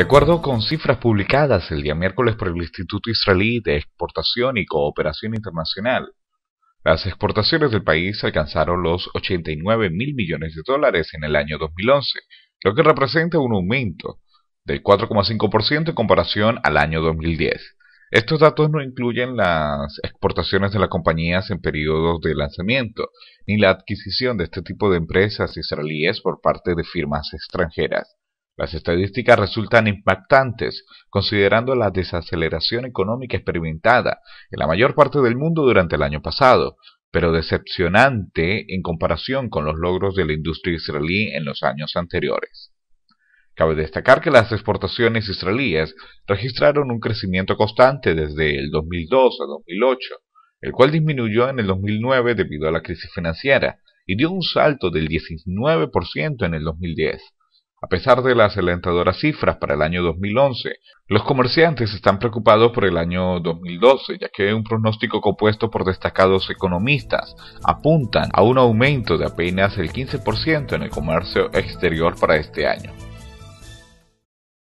De acuerdo con cifras publicadas el día miércoles por el Instituto Israelí de Exportación y Cooperación Internacional, las exportaciones del país alcanzaron los 89 mil millones de dólares en el año 2011, lo que representa un aumento del 4,5% en comparación al año 2010. Estos datos no incluyen las exportaciones de las compañías en periodos de lanzamiento, ni la adquisición de este tipo de empresas israelíes por parte de firmas extranjeras. Las estadísticas resultan impactantes, considerando la desaceleración económica experimentada en la mayor parte del mundo durante el año pasado, pero decepcionante en comparación con los logros de la industria israelí en los años anteriores. Cabe destacar que las exportaciones israelíes registraron un crecimiento constante desde el 2002 a 2008, el cual disminuyó en el 2009 debido a la crisis financiera y dio un salto del 19% en el 2010 a pesar de las alentadoras cifras para el año 2011, los comerciantes están preocupados por el año 2012, ya que un pronóstico compuesto por destacados economistas apuntan a un aumento de apenas el 15% en el comercio exterior para este año.